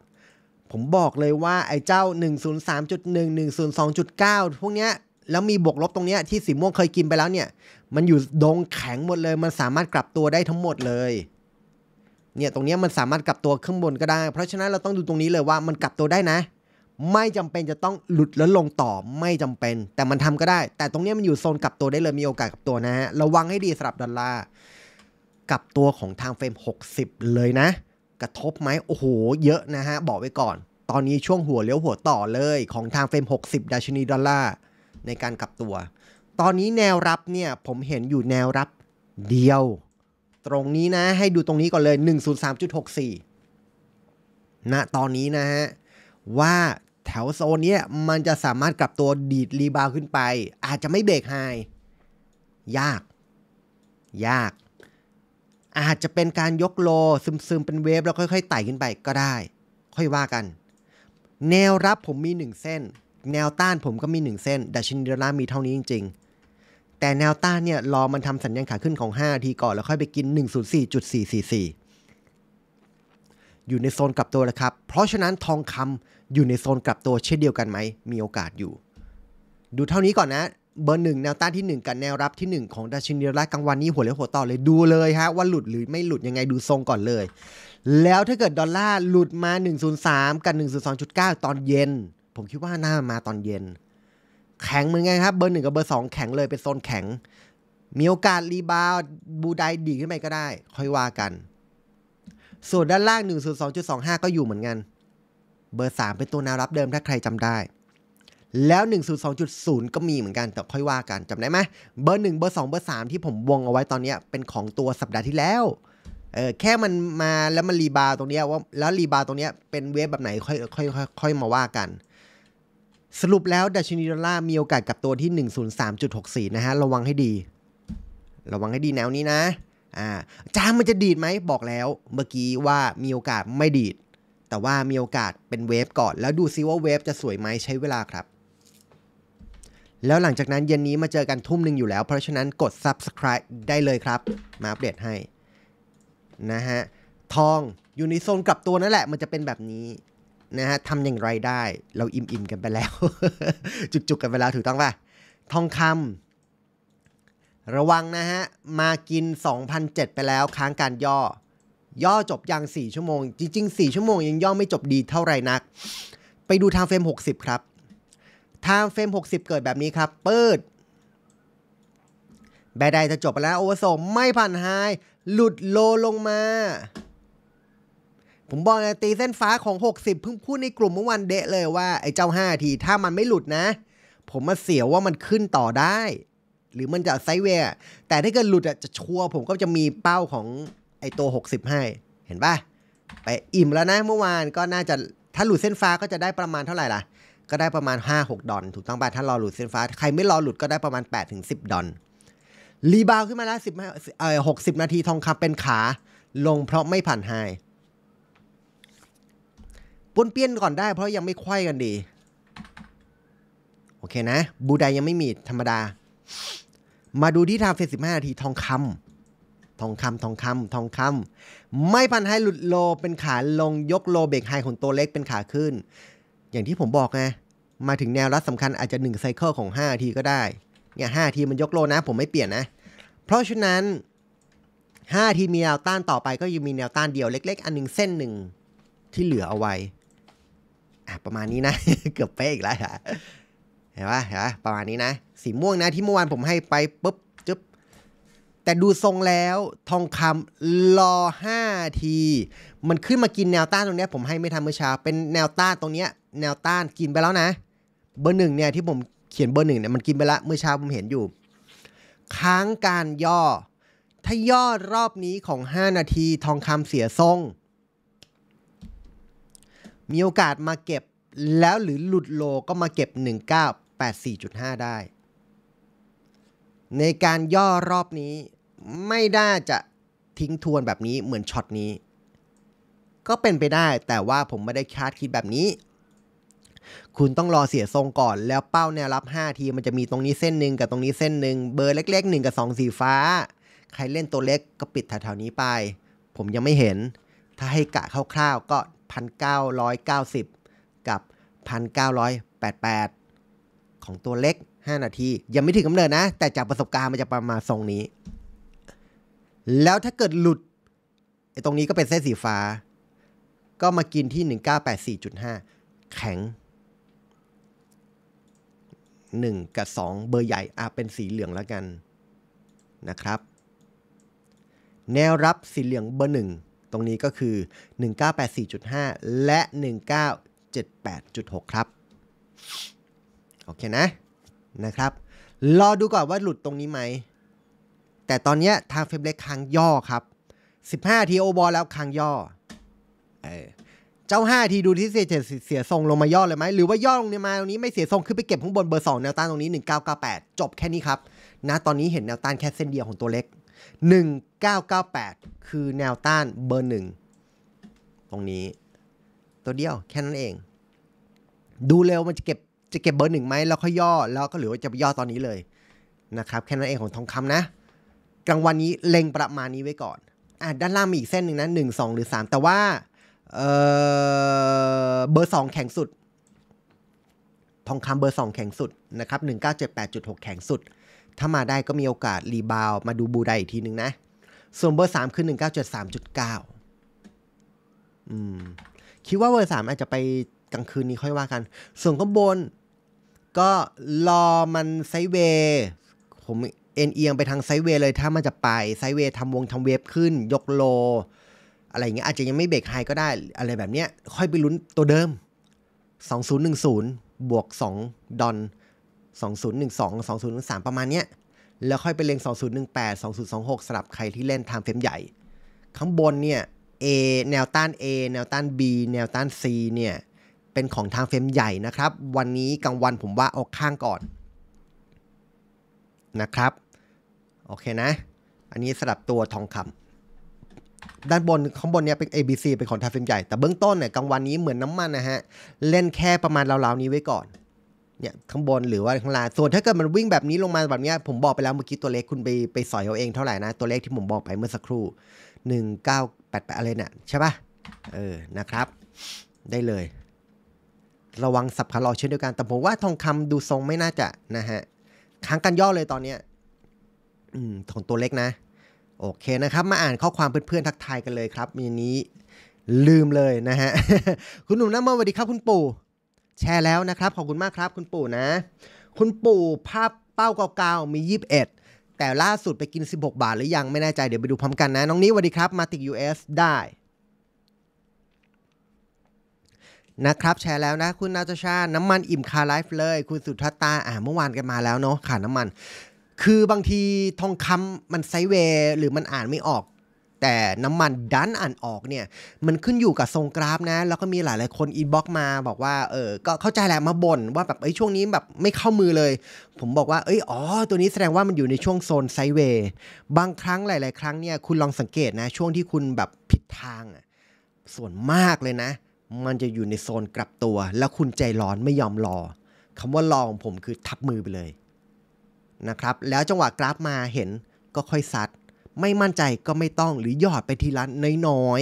ผมบอกเลยว่าไอ้เจ้า 103.1 102.9พวกเนี้ยแล้วมีบวกลบตรงเนี้ยที่สีม่วงเคยกินไปแล้วเนี่ย มันอยู่ดงแข็งหมดเลยมันสามารถกลับตัวได้ทั้งหมดเลย เนี่ย ตรงนี้มันสามารถกลับตัวข้างบนก็ได้ เพราะฉะนั้นเราต้องดูตรงนี้เลยว่ามันกลับตัวได้นะไม่จำเป็นจะต้องหลุดแล้วลงต่อไม่จำเป็น แต่มันทำก็ได้ แต่ตรงนี้มันอยู่โซนกลับตัวได้เลยมีโอกาสกลับตัวนะฮะ ระวังให้ดีสำหรับดอลลาร์กลับตัวของทางเฟรม60 เลยนะ กระทบไหมโอ้โห เยอะนะฮะ บอกไว้ก่อน ตอนนี้ช่วงหัวเลี้ยว หัวต่อเลยของทางเฟรม60ดัชนีดอลลาร์ในการกลับตัว ตอนนี้แนวรับเนี่ยผมเห็นอยู่แนวรับเดียว ตรงนี้นะ ให้ดูตรงนี้ก่อนเลย 103.64ณนะตอนนี้นะฮะว่าแถวโซนนี้มันจะสามารถกลับตัวดีดรีบาวขึ้นไป อาจจะไม่เบรกไฮยาก ยาก อาจจะเป็นการยกโล ซึมๆ เป็นเวฟแล้วค่อยๆไต่ขึ้นไปก็ได้ ค่อยว่ากัน แนวรับผมมี 1 เส้น แนวต้านผมก็มี 1 เส้นดัชนีดอลลาร์มีเท่านี้จริงๆ แต่แนวต้านเนี่ยรอมันทำสัญญาณขาขึ้นของ 5 ทีก่อนแล้วค่อยไปกิน104.444อยู่ในโซนกลับตัวแล้วครับ เพราะฉะนั้นทองคำอยู่ในโซนกลับตัวเช่นเดียวกันไหม มีโอกาสอยู่ ดูเท่านี้ก่อนนะเบอร์หนึ่งแนวต้านที่ 1 กับแนวรับที่ 1 ของดัชนีรฐกลางวันนี้หัวเลี้ยวหัวต่อเลยดูเลยฮะว่าหลุดหรือไม่หลุดยังไงดูทรงก่อนเลย แล้วถ้าเกิดดอลลาร์หลุดมา 103 กับ102.9 ตอนเย็น ผมคิดว่าน่ามาตอนเย็น แข็งเหมือนไงครับ เบอร์หนึ่งกับเบอร์สองแข็งเลยเป็นโซนแข็ง มีโอกาสรีบาวบูไดดีขึ้นไปก็ได้ค่อยว่ากันส่วนด้านล่าง 102.25 ก็อยู่เหมือนกัน เบอร์ 3 เป็นตัวแนวรับเดิมถ้าใครจำได้ แล้ว 102.0 ก็มีเหมือนกัน แต่ค่อยว่ากันจำได้ไหม เบอร์1เบอร์2เบอร์3ที่ผมวงเอาไว้ตอนนี้เป็นของตัวสัปดาห์ที่แล้ว เออแค่มันมาแล้วมันรีบาตรงนี้ว่าแล้วรีบาตรงนี้เป็นเวฟแบบไหนค่อยค่อยค่อยมาว่ากัน สรุปแล้วดัชนีดอลลาร์มีโอกาสกับตัวที่ 103.64 นะฮะระวังให้ดีระวังให้ดีแนวนี้นะาจามมันจะดีดไหมบอกแล้วเมื่อกี้ว่ามีโอกาสไม่ดีด แต่ว่ามีโอกาสเป็นเวฟก่อน แล้วดูซิว่าเวฟจะสวยไหมใช้เวลาครับ แล้วหลังจากนั้นเย็นนี้มาเจอกันทุ่มหนึ่งอยู่แล้ว เพราะฉะนั้นกด subscribe ได้เลยครับ มาอัปเดตให้ นะฮะ ทองอยู่ในโซนกลับตัวนั่นแหละ มันจะเป็นแบบนี้ นะฮะทำอย่างไรได้เราอิ่มๆกันไปแล้ว จุกๆกันไปแล้วถูกต้องป่ะทองคำระวังนะฮะ มากิน2,007ไปแล้วค้างการย่อ ย่อจบยัง 4 ชั่วโมง จริง ๆ 4 ชั่วโมงยังย่อไม่จบดีเท่าไรนัก ไปดูทางเฟรม60 ครับ ทางเฟรม60 เกิดแบบนี้ครับ เปิด แบดายจะจบไปแล้ว โอเวอร์สมไม่ผ่านไฮหลุดโลลงมา ผมบอกนะตีเส้นฟ้าของ 60เพิ่งพูดในกลุ่มเมื่อวันเดะเลยว่า ไอ้เจ้า 5 ที ถ้ามันไม่หลุดนะ ผมมาเสียวว่ามันขึ้นต่อได้หรือมันจะไซ์เวย์แต่ถ้าเกิดหลุดอ่ะจะชัวร์ผมก็จะมีเป้าของไอตัว60 ให้ เห็นป่ะไปอิ่มแล้วนะเมื่อวานก็น่าจะถ้าหลุดเส้นฟ้าก็จะได้ประมาณเท่าไหร่ล่ะ ก็ได้ประมาณ 5-6 ดอนถูกต้องป่ะถ้ารอหลุดเส้นฟ้า ใครไม่รอหลุด ก็ได้ประมาณ 8-10 ดอน รีบาวขึ้นมาแล้วสิบเออหกสิบนาทีทองคำเป็นขา ลงเพราะไม่ผ่านไฮปนเปี้ยนก่อนได้เพราะยังไม่ควยกันดีโอเคนะ บูไดยังไม่มีธรรมดามาดูที่ทาเฟสสิบห้านาทีทองคำทองคำทองคำทองคำ ไม่พันให้หลุดโลเป็นขาลงยกโลเบรกไฮของตัวเล็กเป็นขาขึ้น อย่างที่ผมบอกไง มาถึงแนวรับสำคัญอาจจะ1ไซเคิลของ5นาทีก็ได้ เนี่ยห้าทีมันยกโลนะผมไม่เปลี่ยนนะ เพราะฉะนั้น5ทีมีแนวต้านต่อไปก็ยังมีแนวต้านเดียวเล็กๆ อันหนึ่งเส้นหนึ่งที่เหลือเอาไว้ประมาณนี้นะ เกือบเป๊ะอีกแล้วเห็นปะเห็นปะประมาณนี้นะสีม่วงนะที่เมื่อวานผมให้ไปปุ๊บจึ๊บแต่ดูทรงแล้ว ทองคำรอ5ทีมันขึ้นมากินแนวต้านตรงนี้ ผมให้ไม่ทำเมื่อเช้าเป็นแนวต้านตรงนี้ แนวต้านกินไปแล้วนะ เบอร์หนึ่งเนี่ยที่ผมเขียนเบอร์หนึ่งเนี่ยมันกินไปละเมื่อเช้าผมเห็นอยู่ ค้างการย่อ ถ้าย่อรอบนี้ของ 5 นาที ทองคำเสียทรงมีโอกาสมาเก็บแล้วหรือหลุดโลก็มาเก็บ1984.5ได้ในการย่อรอบนี้ไม่ได้จะทิ้งทวนแบบนี้เหมือนช็อตนี้ ก็เป็นไปได้แต่ว่าผมไม่ได้คาดคิดแบบนี้ คุณต้องรอเสียทรงก่อนแล้วเป้าแนวรับ 5 ทีมันจะมีตรงนี้เส้นหนึ่งกับตรงนี้เส้นหนึ่งเบอร์เล็ก ๆ 1 กับ 2 สีฟ้า ใครเล่นตัวเล็กก็ปิดแถวๆนี้ไป ผมยังไม่เห็นถ้าให้กะคร่าวๆก็ 1990 กับ 1988 ของตัวเล็ก5 นาทียังไม่ถึงกำเนิดนะ แต่จากประสบการณ์มันจะประมาณทรงนี้ แล้วถ้าเกิดหลุดไอ้ตรงนี้ก็เป็นเส้นสีฟ้า ก็มากินที่1984.5 แข็ง 1 กับ 2 เบอร์ใหญ่อาเป็นสีเหลืองแล้วกันนะครับ แนวรับสีเหลืองเบอร์ 1 ตรงนี้ก็คือ1984.5 และ 1978.6 ครับ โอเคนะนะครับรอดูก่อนว่าหลุดตรงนี้ไหมแต่ตอนนี้ทางเฟมเล็กคางย่อครับ 15ทีโอบอลแล้วคางย่อเออเจ้า 5 ทีดูที่เสียเสียทรงลงมาย่อเลยไหมหรือว่าย่อลงมาตรงนี้ไม่เสียทรงขึ้นไปเก็บข้างบนเบอร์2แนวต้านตรงนี้1998จบแค่นี้ครับ นะตอนนี้เห็นแนวต้านแค่เส้นเดียวของตัวเล็ก 1998 คือแนวต้านเบอร์ 1 ตรงนี้ ตัวเดียวแค่นั้นเอง ดูเร็วมันจะเก็บจะเก็บเบอร์หนึ่งไหม แล้วค่อยย่อ แล้วก็หรือว่าจะย่อตอนนี้เลย นะครับ แค่นั้นเองของทองคำนะ กลางวันนี้เล็งประมาณนี้ไว้ก่อน อ่ะด้านล่างมีอีกเส้นหนึ่งนะหนึ่งสองหรือสามแต่ว่าเบอร์สองแข็งสุด ทองคำเบอร์สองแข็งสุด นะครับหนึ่งเก้าเจ็ดแปดจุดหกแข็งสุด ถ้ามาได้ก็มีโอกาส รีบาวมาดูบูไดอีกทีหนึ่งนะ ส่วนเบอร์สามคือหนึ่งเก้าเจ็ดสามจุดเก้าอืม คิดว่าเบอร์สามอาจจะไปกลางคืนนี้ค่อยว่ากัน ส่วนข้างบนก็รอมันไซเวย์ผมเอ็นเอียงไปทางไซเวย์เลยถ้ามันจะไปไซเวย์ทำวงทำเวฟขึ้น ยกโล อะไรอย่างเงี้ยอาจจะยังไม่เบรกไฮก็ได้อะไรแบบเนี้ยค่อยไปลุ้นตัวเดิม 2010บวก2ดอน 2012 2013ประมาณเนี้ยแล้วค่อยไปเลง2018 2026สลับใครที่เล่นทางเฟรมใหญ่ ข้างบนเนี่ย A แนวต้าน A แนวต้าน B แนวต้าน C เนี่ยเป็นของทางเฟรมใหญ่นะครับ วันนี้กลางวันผมว่าออกข้างก่อนนะครับ โอเคนะ อันนี้สลับตัวทองคำด้านบนข้างบนเนี้ยเป็น ABC เป็นของทางเฟรมใหญ่ แต่เบื้องต้นเนี่ยกลางวันนี้เหมือนน้ำมันนะฮะ เล่นแค่ประมาณราวๆนี้ไว้ก่อนเนี่ยข้างบนหรือว่าข้างล่างส่วนถ้าเกิดมันวิ่งแบบนี้ลงมาแบบนี้ผมบอกไปแล้วเมื่อกี้ตัวเลขคุณไปไปสอยเอาเองเท่าไหร่นะตัวเลขที่ผมบอกไปเมื่อสักครู่1988อะไรเนี่ยใช่ปะ่ะเออ นะครับ ได้เลยระวังสับขาหลอกเช่นเดียวกัน แต่ผมว่าทองคำดูทรงไม่น่าจะนะฮะค้างกันย่อเลยตอนเนี้ยอืมองตัวเล็กนะ โอเคนะครับ มาอ่านข้อความเพื่อนๆ ทักทายกันเลยครับ มีนี้ ลืมเลยนะฮะ คุณหนุ่มน้ำมาสวัสดีครับ คุณปู่ แชร์แล้วนะครับ ขอบคุณมากครับ คุณปู่นะ คุณปู่ ภาพเป้าเก่าๆ มี21แต่ล่าสุดไปกิน16บาท หรือยังไม่แน่ใจเดี๋ยวไปดูพร้อมกันนะน้องนี้สวัสดีครับมาติก US ได้นะครับแชร์แล้วนะ คุณนาจชา น้ำมันอิ่มคาไลฟ์เลย คุณสุทัตตา อ่าเมื่อวานกันมาแล้วเนาะขาน้ำมัน คือบางทีทองคำมันไซเว์หรือมันอ่านไม่ออก แต่น้ำมันดันอ่านออกเนี่ย มันขึ้นอยู่กับทรงกราฟนะ แล้วก็มีหลาย ๆ คนอินบ็อกมาบอกว่าเออก็เข้าใจแหละมาบ่นว่าแบบไอ้ช่วงนี้แบบไม่เข้ามือเลย ผมบอกว่า เอ้ยอ๋อตัวนี้แสดงว่ามันอยู่ในช่วงโซนไซเว์บางครั้งหลายๆครั้งเนี่ยคุณลองสังเกตนะช่วงที่คุณแบบผิดทางส่วนมากเลยนะมันจะอยู่ในโซนกลับตัว แล้วคุณใจร้อนไม่ยอมรอคำว่ารอของผมคือทับมือไปเลยนะครับ แล้วจังหวะกราฟมาเห็นก็ค่อยซัดไม่มั่นใจก็ไม่ต้องหรือหยอดไปทีละน้อย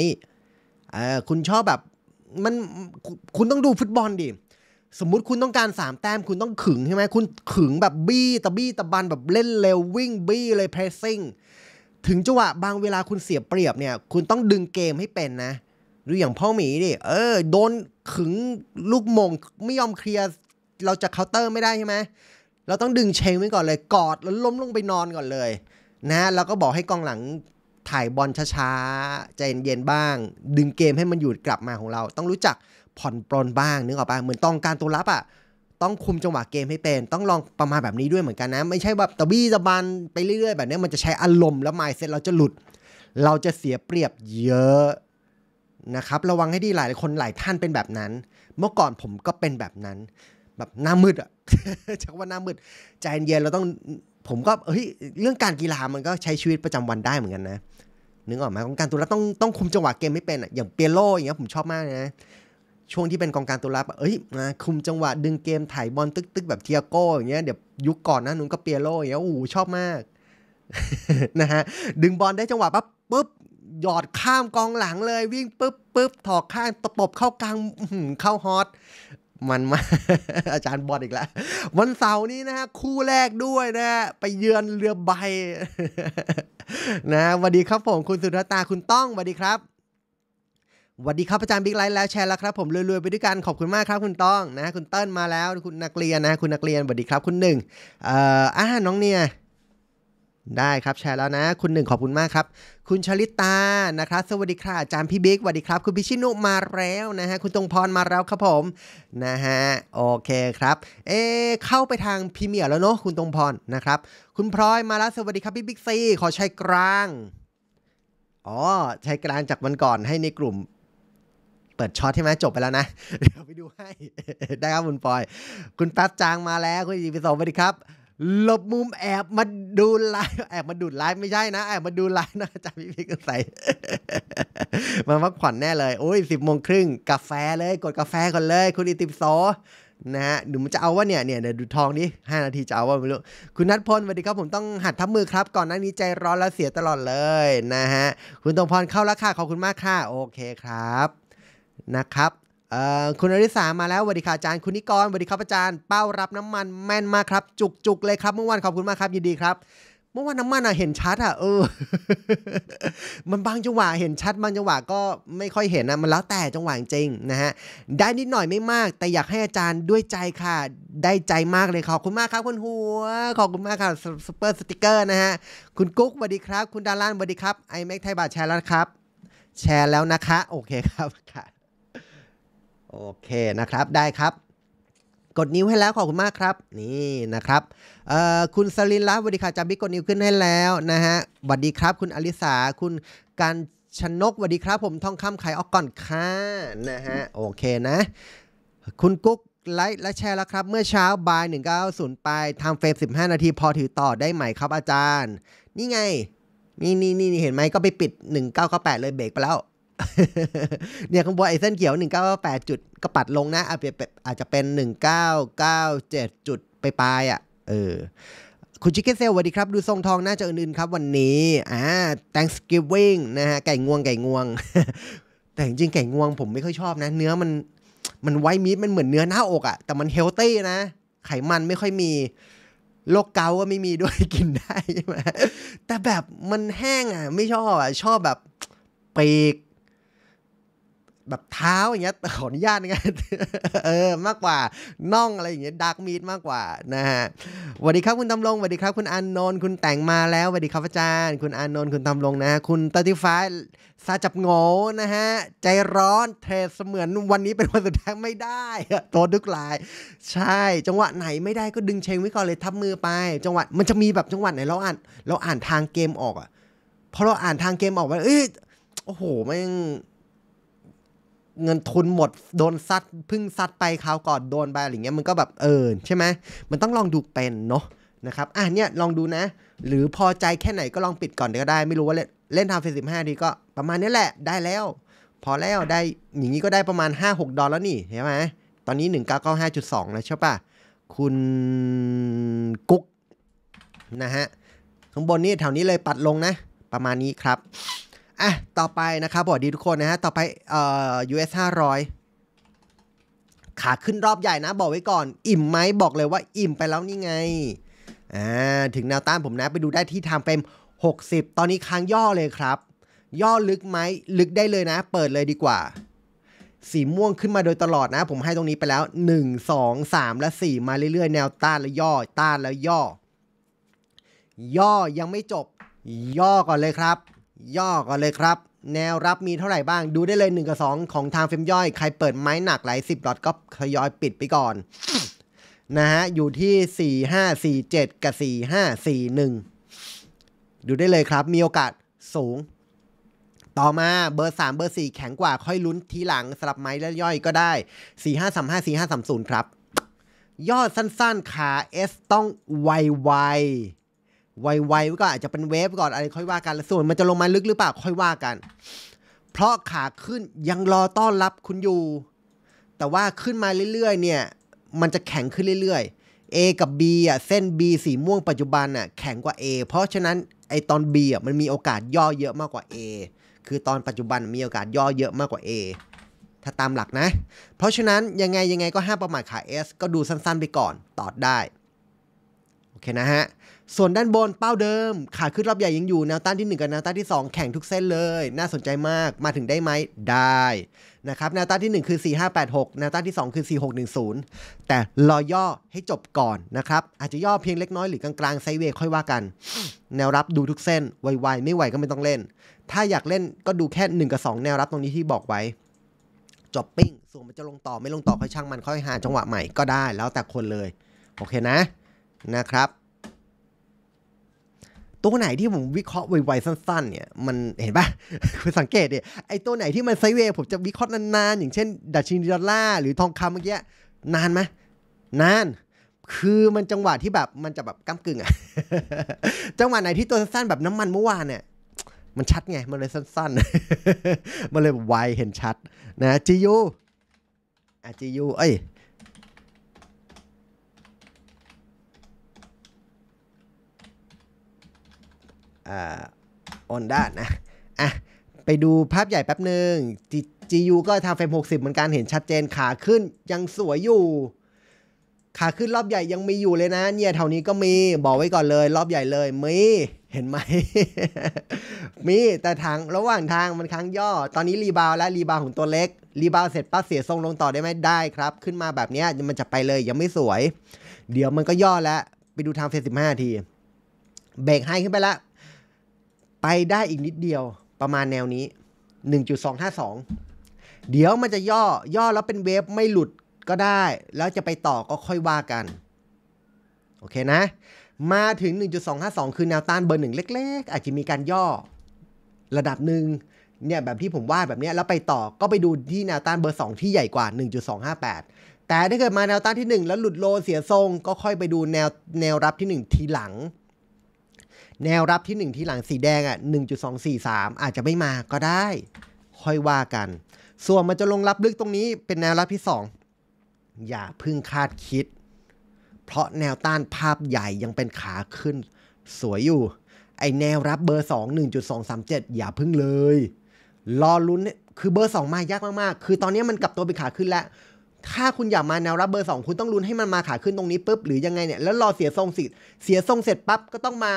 ๆอคุณชอบแบบมันคุณต้องดูฟุตบอลดิสมมุติคุณต้องการ3แต้ม คุณต้องขึงใช่ไหมคุณขึงแบบบี้ตะบี้ตะบันแบบเล่นเร็ววิ่งบี้เลยเพรสซิ่งถึงจังหวะบางเวลาคุณเสียเปรียบเนี่ย คุณต้องดึงเกมให้เป็นนะรืออย่างพ่อหมีดิเออโดน ขึงลูกมงไม่ยอมเคลียร์เราจะเคาน์เตอร์ ไม่ได้ใช่ไหม เราต้องดึงเชงไว้ก่อนเลย กอดแล้วล้มลงไปนอนก่อนเลย นะ แล้วก็บอกให้กองหลังถ่ายบอลช้าๆใจเย็นๆบ้าง ดึงเกมให้มันหยุดกลับมาของเราต้องรู้จักผ่อนปลนบ้างนึกออกปะเหมือนต้องการตัวรับอ่ะ ต้องคุมจังหวะเกมให้เป็น ต้องลองประมาณแบบนี้ด้วยเหมือนกันนะ ไม่ใช่แบบตะบี้ตะบันไปเรื่อยๆแบบนี้มันจะใช้อารมณ์แล้วไม่เสร็จเราจะหลุด เราจะเสียเปรียบเยอะนะครับระวังให้ดีหลายคนหลายท่านเป็นแบบนั้น เมื่อก่อนผมก็เป็นแบบนั้น แบบหน้ามืดอะชักว่าหน้ามืดใจเย็นเราต้องผมก็เฮ้ยเรื่องการกีฬามันก็ใช้ชีวิตประจำวันได้เหมือนกันนะ นึกออกไหมกองการตัวรับต้องต้องคุมจังหวะเกมไม่เป็นอะอย่างเปียโลอย่างเงี้ย ผมชอบมากนะช่วงที่เป็นกองการตัวรับเอ้ยมาคุมจังหวะดึงเกมถ่ายบอลตึกตึกแบบเทียโก้อย่างเงี้ยเดี๋ยวยุคก่อนนะนุ้นก็เปียโลอย่างเงี้ยโอ้ชอบมากนะฮะดึงบอลได้จังหวะปั๊บปุ๊บหยอดข้ามกองหลังเลย วิ่งปุ๊บปุ๊บถอกข้างตบเข้ากลางเข้าฮอตมันมา อาจารย์บอลอีกแล้ววันเสาร์นี้นะฮะคู่แรกด้วยนะฮะไปเยือนเรือใบ นะสวัสดีครับผมคุณสุทตาคุณต้องสวัสดีครับสวัสดีครับอาจารย์บิ๊กไลท์แล้วแชร์แล้วครับผมรวยๆไปด้วยกันขอบคุณมากครับคุณต้องนะคุณเติ้ลมาแล้วคุณนักเรียนนะ คุณนักเรียนสวัสดีครับคุณหนึ่งอ่าน้องเนี่ยได้ครับแชร์แล้วนะ คุณหนึ่งขอบคุณมากครับ คุณชลิตา นะครับสวัสดีครับอาจารย์พี่บิ๊กสวัสดีครับคุณพิชินุมาแล้วนะฮะ คุณตรงพรมาแล้วครับผมนะฮะโอเคครับ เอ เข้าไปทางพิเมียแล้วเนาะคุณตรงพรนะครับ คุณพลอยมาแล้วสวัสดีครับพี่บิ๊กซีขอใช้กลาง อ๋อ ใช้กลางจากวันก่อนให้ในกลุ่ม เปิดช็อตใช่ไหมจบไปแล้วนะเดี๋ยวไปดูให้ได้ครับคุณปอย คุณแป๊บจางมาแล้วคุณจีพิสสวัสดีครับหลบมุมแอบมาดูไลฟ์แอบมาดูไลฟ์ ไม่ใช่นะ แอบมาดูไลฟ์นะจามีพี่พิกใส่มาพักผ่อนแน่เลยโอ้ยสิบโมงครึ่งกาแฟเลย กดกาแฟก่อนเลย คุณอิติปโซนะฮะหนูมันจะเอาว่าเนี่ยเนี่ยเดี๋ยวดูทองดิห้านาทีจะเอาว่าไม่รู้คุณนัทพลสวัสดีครับ ผมต้องหัดทับมือครับ ก่อนหน้านี้ใจร้อนแล้วเสียตลอดเลยนะฮะ คุณตงพรเข้าแล้วค่ะ ขอบคุณมากค่ะ โอเคครับนะครับคุณอริสามาแล้วสวัสดีค่ะอาจารย์คุณนิกรสวัสดีครับอาจารย์เป้ารับน้ำมันแม่นมากครับ จุกจุกเลยครับ เมื่อวานขอบคุณมากครับยินดีครับเมื่อวานน้ำมันอ่ะเห็นชัดอ่ะเออ มันบางจังหวะเห็นชัดบางจังหวะก็ไม่ค่อยเห็นนะมันแล้วแต่จังหวะจริงนะฮะได้นิดหน่อยไม่มากแต่อยากให้อาจารย์ด้วยใจค่ะ ได้ใจมากเลยขอบคุณมากครับคุณหัวขอบคุณมากครับสุปเปอร์สติกเกอร์นะฮะคุณกุ๊กสวัสดีครับ คุณดารันสวัสดีครับไอแม็กไทยบาทแชร์แล้วครับแชร์แล้วนะคะ โอเคครับค่ะโอเคนะครับ ได้ครับ กดนิ้วให้แล้วขอบคุณมากครับนี่นะครับคุณสลินลับสวัสดีค่ะจามิ๊กดนิ้วขึ้นให้แล้วนะฮะสวัสดีครับคุณอลิสาคุณการชนกสวัสดีครับ ผมท่องคำไข่ออกก่อนค่ะนะฮะ โอเคนะ คุณกุ๊กไลค์และแชร์แล้วครับ เมื่อเช้าบ่าย 190 ไปทำเฟรม15 นาทีพอถือต่อได้ไหมครับอาจารย์ นี่ไงนี่นี่นี่เห็นไหมก็ไปปิด1998เลยเบรกไปแล้วเนี่ยคุณบอนไอเส้นเขียว1998จุดก็ปัดลงนะอาจจะเป็น1997จุดไปปลายอ่ะ เออ คุณชิคเกเซลสวัสดีครับ ดูทรงทองน่าจะอื่นๆครับ วันนี้อ่า Thanksgiving นะฮะ ไก่งวง ไก่งวง แต่จริงไก่งวงผมไม่ค่อยชอบนะ เนื้อมัน มันไวมีดมันเหมือนเนื้อหน้าอกอะ่ะ แต่มันเฮลตี้นะ ไขมันไม่ค่อยมีโรคเกาก็ไม่มีด้วยกินได้ใช่ไหมแต่แบบมันแห้งอ่ะ ไม่ชอบอ่ะชอบแบบปีกแบบเท้าอย่างเงี้ยขออนุญาตนะเออมากกว่าน่องอะไรอย่างเงี้ยดักมีดมากกว่านะฮะสวัสดีครับคุณตำลงสวัสดีครับ คุณอันนนคุณแต่งมาแล้วสวัสดีครับอาจารย์คุณอันนนคุณตำลงนะคุณตติฟ้าซาจับโง่นะฮะ ใจร้อนเทสเสมือน วันนี้เป็นวันสุดท้ายไม่ได้ตัวดึกลาย ใช่ จังหวะไหนไม่ได้ก็ดึงเชงไว้ก่อนเลยทับมือไป จังหวะมันจะมีแบบจังหวะไหนเราอ่านเราอ่านทางเกมออกอ่ะพอเราอ่านทางเกมออกว่าเอ้ยโอ้โหแม่งเงินทุนหมดโดนซัดพึ่งซัดไปคราวก่อนโดนไปอะไรเงี้ยมันก็แบบเออใช่ไหมมันต้องลองดูเป็นเนาะนะครับ อ่ะเนี่ยลองดูนะ หรือพอใจแค่ไหนก็ลองปิดก่อนก็ได้ไม่รู้ว่าเล่นเล่นทำเฟสสิบห้าดีก็ประมาณนี้แหละได้แล้ว พอแล้วได้ อย่างนี้ก็ได้ประมาณ 5-6 ดอลแล้วนี่ใช่ไหมตอนนี้ 1995.2 แล้วใช่ปะคุณกุ๊กนะฮะข้างบนนี่แถวนี้เลยปัดลงนะ ประมาณนี้ครับอ่ะ ต่อไปนะครับบอดดีทุกคนนะฮะ ต่อไปเอ่อ US 500 ขาขึ้นรอบใหญ่นะบอกไว้ก่อน อิ่มไหม บอกเลยว่าอิ่มไปแล้วนี่ไง อ่า ถึงแนวต้านผมนะ ไปดูได้ที่ทางเฟรม60 ตอนนี้ค้างย่อเลยครับ ย่อลึกไหมลึกได้เลยนะ เปิดเลยดีกว่า สีม่วงขึ้นมาโดยตลอดนะ ผมให้ตรงนี้ไปแล้ว 1 2 3 และ 4 มาเรื่อยๆ แนวต้านแล้วย่อ ต้านแล้วย่อ ย่อยังไม่จบ ย่อก่อนเลยครับย่อก่อนเลยครับ แนวรับมีเท่าไหร่บ้าง ดูได้เลย 1 กับ 2 ของทางเฟมย่อย ใครเปิดไม้หนักหลายสิบหลอดก็ทยอยปิดไปก่อน นะฮะ อยู่ที่ 4 5 4 7 กับ 4 5 4 1 ดูได้เลยครับ มีโอกาสสูง ต่อมาเบอร์ 3 เบอร์ 4 แข็งกว่าค่อยลุ้นทีหลังสลับไม้และย่อยก็ได้ 4 5 3 5 4 5 3 0 ครับ ยอดสั้นๆ ขา S ต้องไวๆไวๆก็อาจจะเป็นเวฟก่อนอะไรค่อยว่ากันส่วนมันจะลงมาลึกหรือเปล่าค่อยว่ากัน เพราะขาขึ้นยังรอต้อนรับคุณอยู่ แต่ว่าขึ้นมาเรื่อยๆเนี่ยมันจะแข็งขึ้นเรื่อยๆ A กับ B อ่ะ เส้น B สีม่วงปัจจุบันอ่ะแข็งกว่า A เพราะฉะนั้นไอตอน B อ่ะมันมีโอกาสย่อเยอะมากกว่า A คือตอนปัจจุบันมีโอกาสย่อเยอะมากกว่า A ถ้าตามหลักนะ เพราะฉะนั้นยังไงยังไงก็ห้ามประมาทขา S ก็ดูสั้นๆ ไปก่อนตอดได้โอเคนะฮะส่วนด้านบนเป้าเดิม ขาขึ้นรอบใหญ่ยังอยู่แนวต้านที่1กับแนวต้านที่ 2 แข่งทุกเส้นเลย น่าสนใจมากมาถึงได้ไหมได้นะครับแนวต้านที่1คือ4586แนวต้านที่2คือ4610 แต่รอย่อให้จบก่อนนะครับ อาจจะย่อเพียงเล็กน้อยหรือกลางๆไซเวค่อยว่ากัน แนวรับดูทุกเส้นไวๆไม่ไหวก็ไม่ต้องเล่น ถ้าอยากเล่นก็ดูแค่1กับ2 แนวรับตรงนี้ที่บอกไว้จบปิ้งส่วนมันจะลงต่อไม่ลงต่อค่อยช่างมันค่อยหา จังหวะใหม่ก็ได้ แล้วแต่คนเลยโอเคนะนะครับตัวไหนที่ผมวิเคราะห์ไวๆสั้นๆ เนี่ย มันเห็นปะคุณสังเกตดิไอตัวไหนที่มันไซเวผมจะวิเคราะห์นานๆ อย่างเช่นดัชนีดอลลาร์หรือทองคำเมื่อกี้นานไหมนาน คือมันจังหวะที่แบบมันจะแบบก้ากึ่งอะจังหวะไหนที่ตัวสั้นๆ แบบน้ำมันเมื่อวานเนี่ย มันชัดไง มันเลยสั้น ๆ มันเลยไวเห็นชัด นะจียูอ่ะจียูเอ้ยออนด้านะอ่ะไปดูภาพใหญ่แป๊บหนึ่ง GU ก็ทำเฟรม 60 เหมือนกันเห็นชัดเจนขาขึ้นยังสวยอยู่ ขาขึ้นรอบใหญ่ยังมีอยู่เลยนะ เนี่ย เท่านี้ก็มีบอกไว้ก่อนเลยรอบใหญ่เลยมีเห็นไหม มีแต่ทาง ระหว่างทางมันค้างย่อ ตอนนี้รีบาวและรีบาวของตัวเล็ก รีบาวเสร็จป้าเสียทรงลงต่อได้ไหมได้ครับ ขึ้นมาแบบนี้มันจะไปเลยยังไม่สวย เดี๋ยวมันก็ย่อแล้วไปดูทางเฟรม15ทีเบรกให้ขึ้นไปแล้วไปได้อีกนิดเดียวประมาณแนวนี้ 1.252 เดี๋ยวมันจะย่อ ย่อแล้วเป็นเวฟไม่หลุดก็ได้ แล้วจะไปต่อก็ค่อยว่ากัน โอเคนะ มาถึง 1.252 คือแนวต้านเบอร์หนึ่งเล็กๆ อาจจะมีการย่อระดับหนึ่งเนี่ยแบบที่ผมวาดแบบนี้แล้วไปต่อก็ไปดูที่แนวต้านเบอร์2 ที่ใหญ่กว่า 1.258 แต่ถ้าเกิดมาแนวต้านที่ 1 แล้วหลุดโลเสียทรง ก็ค่อยไปดูแนวแนวรับที่ 1 ทีหลังแนวรับที่ 1 ที่หลังสีแดงอ่ะ 1.243 อาจจะไม่มาก็ได้ค่อยว่ากัน ส่วนมันจะลงรับลึกตรงนี้ เป็นแนวรับที่ 2 อย่าพึ่งคาดคิด เพราะแนวต้านภาพใหญ่ยังเป็นขาขึ้น สวยอยู่ ไอแนวรับเบอร์ 2 1.237 อย่าพึ่งเลย รอลุ้นคือเบอร์ 2 มายากมาก ๆ คือตอนนี้มันกลับตัวเป็นขาขึ้นแล้ว ถ้าคุณอยากมาแนวรับเบอร์ 2 คุณต้องลุ้นให้มันมาขาขึ้นตรงนี้ปุ๊บ หรือยังไงเนี่ยแล้วรอเสียทรงสิทธิ์เสียทรงเสร็จปั๊บก็ต้องมา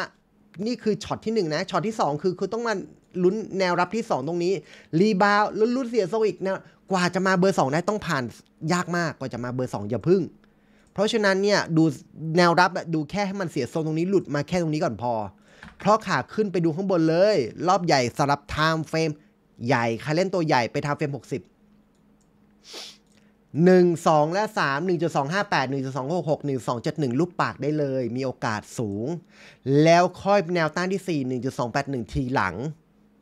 นี่คือช็อตที่1นนะช็อตที่ 2 คือคุณต้องมาลุ้นแนวรับที่ 2 ตรงนี้รีบาวลุ้นลุ้นเสียโซอีกนะกว่าจะมาเบอร์ 2 ได้ต้องผ่านยากมากกว่าจะมาเบอร์ 2 อย่าพึ่ง เพราะฉะนั้นเนี่ยดูแนวรับดูแค่ให้มันเสียโซนตรงนี้หลุดมาแค่ตรงนี้ก่อนพอ เพราะขาขึ้นไปดูข้างบนเลย รอบใหญ่สลับไทม์เฟรมใหญ่คาเล่นตัวใหญ่ไปทำเฟรม60 1 2 และ 3 1.258 1.266 1.271ลูปปากได้เลย มีโอกาสสูง แล้วค่อยแนวต้านที่ 4 1.281 ทีหลัง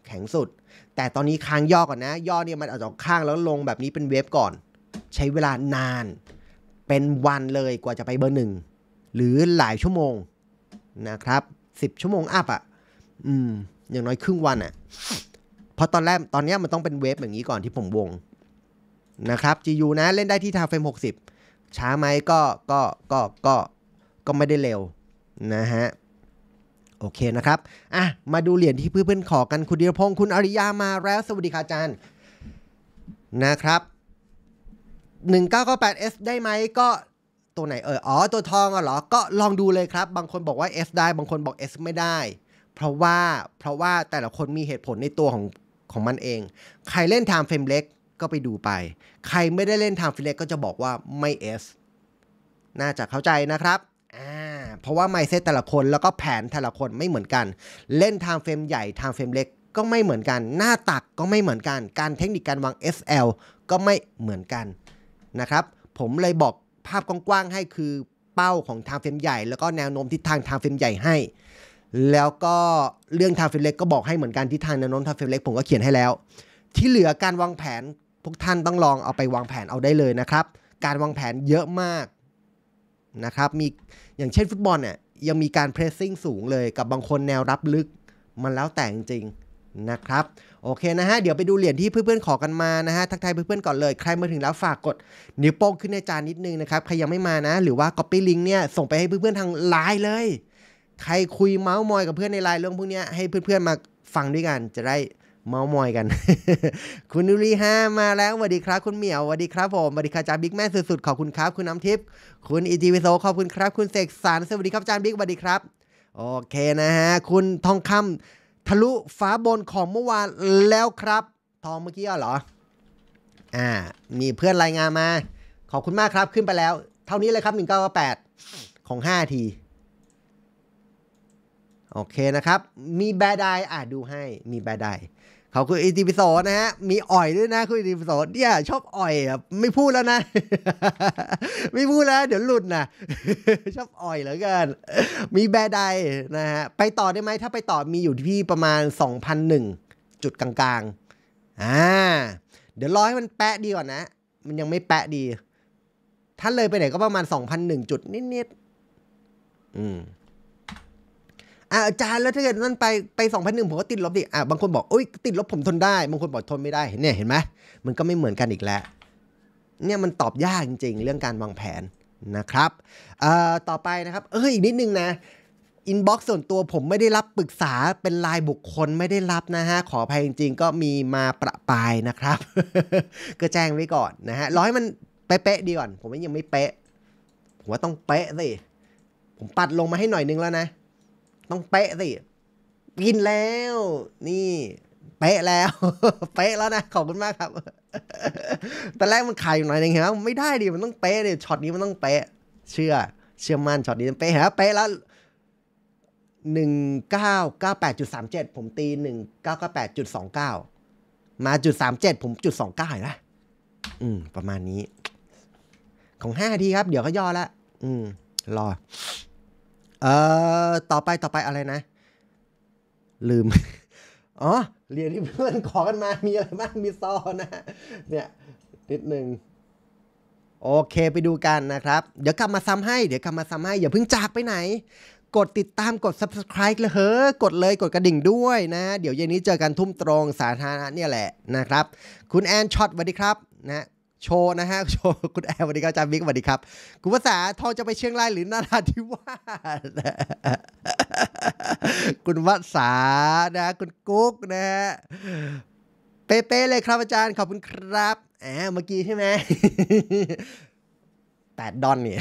แข็งสุด แต่ตอนนี้ค้างย่อก่อนนะ ย่อเนี่ยมันอาจจะข้างแล้วลงแบบนี้เป็นเวฟก่อน ใช้เวลานานเป็นวันเลยกว่าจะไปเบอร์หนึ่ง หรือหลายชั่วโมงนะครับ 10 ชั่วโมงอัพอะ่ะอืมอย่างน้อยครึ่งวันอะ่ะเพราะตอนแรกตอนนี้มันต้องเป็นเวฟอย่างนี้ก่อนที่ผมวงนะครับ GU นะ เล่นได้ที่ทาเฟรม60 ช้าไหมก็ก็ก็ก็ก็ไม่ได้เร็ว นะฮะ โอเคนะครับ อ่ะ มาดูเหรียญที่เพื่อนๆขอกัน คุณเดียพงศ์คุณอริยามาแล้ว สวัสดีค่ะอาจารย์นะครับ1998 S ได้ไหมก็ ตัวไหนเอออ๋อตัวทองอะเหรอ ก็ลองดูเลยครับ บางคนบอกว่า S ได้บางคนบอก S ไม่ได้ เพราะว่าเพราะว่าแต่ละคนมีเหตุผลในตัวของของมันเอง ใครเล่นไทม์เฟรมเล็กก็ไปดูไป ใครไม่ได้เล่นทางฟิเล็ก็จะบอกว่าไม่เอส น่าจะเข้าใจนะครับอ่าเพราะว่าไมเซ็ตแต่ละคนแล้วก็แผนแต่ละคนไม่เหมือนกัน เล่นทางเฟรมใหญ่ทางเฟรมเล็กก็ไม่เหมือนกัน หน้าตักก็ไม่เหมือนกัน การเทคนิคการวาง SL ก็ไม่เหมือนกันนะครับ ผมเลยบอกภาพกว้างๆให้คือเป้าของทางเฟรมใหญ่ แล้วก็แนวโน้มทิศทางทางเฟรมใหญ่ให้ แล้วก็เรื่องทางเฟรมเล็กก็บอกให้เหมือนกันทิศทางแนวโน้มทางเฟรมเล็กผมก็เขียนให้แล้ว ที่เหลือการวางแผนพวกท่านต้องลองเอาไปวางแผนเอาได้เลยนะครับ การวางแผนเยอะมากนะครับมีอย่างเช่น ฟุตบอลเนี่ยยังมีการเพรสซิ่งสูงเลยกับบางคนแนวรับลึกมันแล้วแต่จริงๆนะครับโอเคนะฮะเดี๋ยวไปดูเหรียญที่เพื่อนๆขอกันมานะฮะทักทายเพื่อนๆก่อนเลย ใครมาถึงแล้วฝากกดนิ้วโป้งขึ้นในจานนิดนึงนะครับใครยังไม่มานะ หรือว่า Copy Link เนี่ยส่งไปให้เพื่อนๆทางไลน์เลยใครคุยเมาส์มอยกับเพื่อนในไลน์เรื่องพวกนี้ให้เพื่อนๆมาฟังด้วยกันจะได้เมามอยกัน คุณนุรีฮามาแล้วสวัสดีครับ คุณเหมียวสวัสดีครับผมสวัสดีครับจานบิ๊ก แม่สุดๆขอบคุณครับ คุณน้ำทิพย์ คุณอีจีวิโซ ขอบคุณครับ คุณเสกสารสวัสดีครับจานบิ๊กสวัสดีครับ โอเคนะฮะ คุณทองคำทะลุฟ้าบนของเมื่อวานแล้วครับ ทองเมื่อกี้เหรอ อ่า มีเพื่อนรายงานมา ขอบคุณมากครับขึ้นไปแล้ว เท่านี้เลยครับ 198ของ5ที โอเคนะครับ มีแบดายอ่ะดูให้มีแบดายเขาคืออีติปิโซนะฮะ มีอ่อยด้วยนะคุยอีติปิโซเนี่ยชอบอ่อยอ่ะไม่พูดแล้วนะไม่พูดแล้ว เดี๋ยวหลุดนะชอบอ่อยเหลือเกินมีแบดาดนะฮะ ไปต่อได้ไหมถ้าไปต่อมีอยู่ที่ประมาณ 2,001 จุดกลางๆอ่าเดี๋ยวรอให้มันแปะดีก่อนนะ มันยังไม่แปะดีถ้าเลยไปไหนก็ประมาณ2,001จุดนิด ๆ อืมอาจารย์แล้วถ้าเกิดนั่นไป ไปสองพันหนึ่งผมก็ติดลบดิอ่าบางคนบอกุย้ยติดลบผมทนได้ บางคนบอกทนไม่ได้ เนี่ยเห็นไหม มันก็ไม่เหมือนกันอีกแล้ว เนี่ยมันตอบยากจริงๆ เรื่องการวางแผนนะครับ ต่อไปนะครับ เอออีกนิดนึงนะอินบ็อกซ์ส่วนตัวผมไม่ได้รับปรึกษาเป็นลายบุคคลไม่ได้รับนะฮะ ขออภัยจริงๆ ก็มีมาประปายนะครับ ก็แจ้งไว้ก่อนนะฮะร้อยมันเป๊ะๆดีก่อน ผมยังไม่เป๊ะ ผมว่าต้องเป๊ะสิ ผมปัดลงมาให้หน่อยนึงแล้วนะต้องเป๊ะสิกินแล้ว นี่ เป๊ะแล้ว เป๊ะแล้วนะขอบคุณมากครับตอนแรกมันขายอยู่หน่อยนึงครับไม่ได้ดิมันต้องเป๊ะเ่ยช็อตนี้มันต้องเป๊ะเชื่อ เชื่อ มั่นช็อตนี้เป๊ะฮะเป๊ะแล้วหนึ่งเก้าเก้าแปดจุดสามเจ็ดผมตีหนึ่งเก้าเก้าแปดจุดสองเก้ามาจุดสามเจ็ดผมจุดสองเก้าเห็นไหมอืม ประมาณนี้ ของห้าทีครับ เดี๋ยวก็ย่อละ อืม รอเอ่อ ต่อไป ต่อไปอะไรนะ ลืม อ๋อ เรียนที่เพื่อนขอกันมา มีอะไรบ้างมีซอนะ เนี่ย นิดหนึ่ง โอเคไปดูกันนะครับ เดี๋ยวกลับมาซ้ำให้ เดี๋ยวกลับมาซ้ำให้ อย่าเพิ่งจากไปไหน กดติดตาม กด subscribe เลยเฮ้กดเลย กดกระดิ่งด้วยนะ เดี๋ยวเย็นนี้เจอกันทุ่มตรงสาธารณะเนี่ยแหละนะครับ คุณแอนช็อตสวัสดีครับ นะโชว์นะฮะ โชว์คุณแอร์สวัสดีครับอาจารย์บิ๊กสวัสดีครับคุณภาษาทองจะไปเชียงรายหรือนาราธิวาสคุณวัษานะคุณกุ๊กนะฮะเป๊ะเลยครับอาจารย์ ขอบคุณครับแหมเมื่อกี้ใช่ไหมแปดดอนเนี่ย